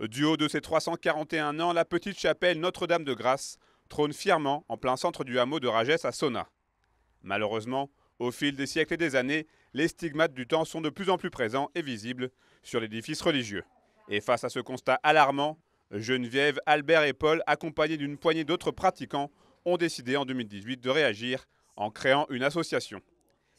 Du haut de ses 341 ans, la petite chapelle Notre-Dame de Grâce trône fièrement en plein centre du hameau de Rages à Sona. Malheureusement, au fil des siècles et des années, les stigmates du temps sont de plus en plus présents et visibles sur l'édifice religieux. Et face à ce constat alarmant, Geneviève, Albert et Paul, accompagnés d'une poignée d'autres pratiquants, ont décidé en 2018 de réagir en créant une association.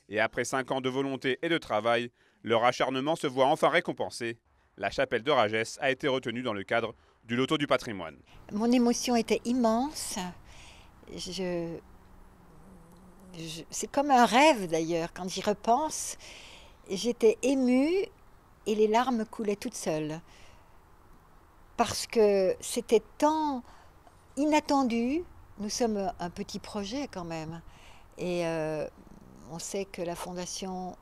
Et après cinq ans de volonté et de travail, leur acharnement se voit enfin récompensé la chapelle de Ragès a été retenue dans le cadre du loto du patrimoine. Mon émotion était immense. C'est comme un rêve d'ailleurs, quand j'y repense. J'étais émue et les larmes coulaient toutes seules. Parce que c'était tant inattendu. Nous sommes un petit projet quand même. Et euh, on sait que la Fondation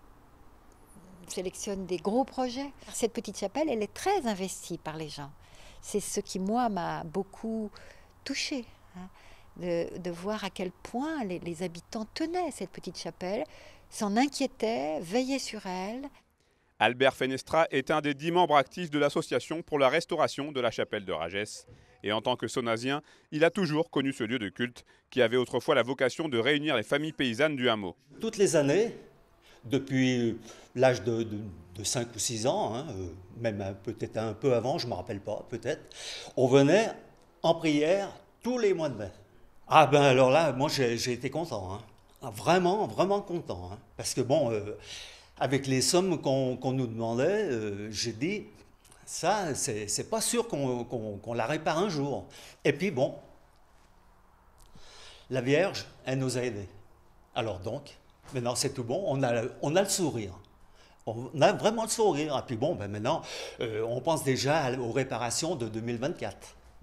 sélectionne des gros projets. Cette petite chapelle, elle est très investie par les gens. C'est ce qui, moi, m'a beaucoup touché, hein, de, voir à quel point les, habitants tenaient cette petite chapelle, s'en inquiétaient, veillaient sur elle. Albert Fenestra est un des dix membres actifs de l'association pour la restauration de la chapelle de Rages. Et en tant que sonasien, il a toujours connu ce lieu de culte qui avait autrefois la vocation de réunir les familles paysannes du hameau. Toutes les années, depuis l'âge de, de, 5 ou 6 ans, hein, euh, même peut-être un peu avant, je ne me rappelle pas, peut-être, on venait en prière tous les mois de mai. Ah ben alors là, moi j'ai été content, hein. ah, vraiment, vraiment content, hein. parce que bon, euh, avec les sommes qu'on nous demandait, euh, j'ai dit, ça, c'est pas sûr qu'on la répare un jour. Et puis bon, la Vierge, elle nous a aidés. Alors donc, Maintenant, c'est tout bon. On a, on a le sourire. On a vraiment le sourire. Et ah, puis bon, ben maintenant, euh, on pense déjà aux réparations de 2024.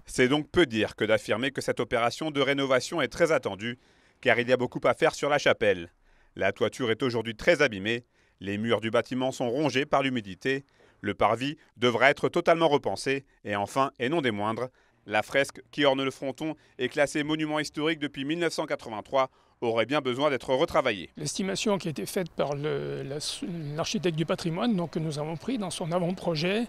C'est donc peu dire que d'affirmer que cette opération de rénovation est très attendue, car il y a beaucoup à faire sur la chapelle. La toiture est aujourd'hui très abîmée, les murs du bâtiment sont rongés par l'humidité, le parvis devra être totalement repensé, et enfin, et non des moindres, la fresque qui orne le fronton est classée monument historique depuis 1983 aurait bien besoin d'être retravaillé. L'estimation qui a été faite par l'architecte du patrimoine, donc, que nous avons pris dans son avant-projet,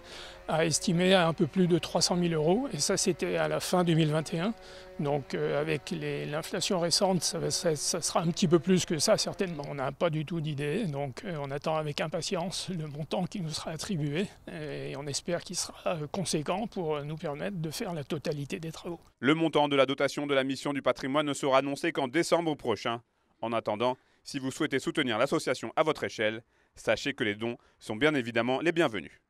a estimé à un peu plus de 300 000 euros, et ça c'était à la fin 2021. Donc euh, avec l'inflation récente, ça, sera un petit peu plus que ça certainement. On n'a pas du tout d'idée, donc euh, on attend avec impatience le montant qui nous sera attribué et on espère qu'il sera euh, conséquent pour nous permettre de faire la totalité des travaux. Le montant de la dotation de la mission du patrimoine ne sera annoncé qu'en décembre prochain. En attendant, si vous souhaitez soutenir l'association à votre échelle, sachez que les dons sont bien évidemment les bienvenus.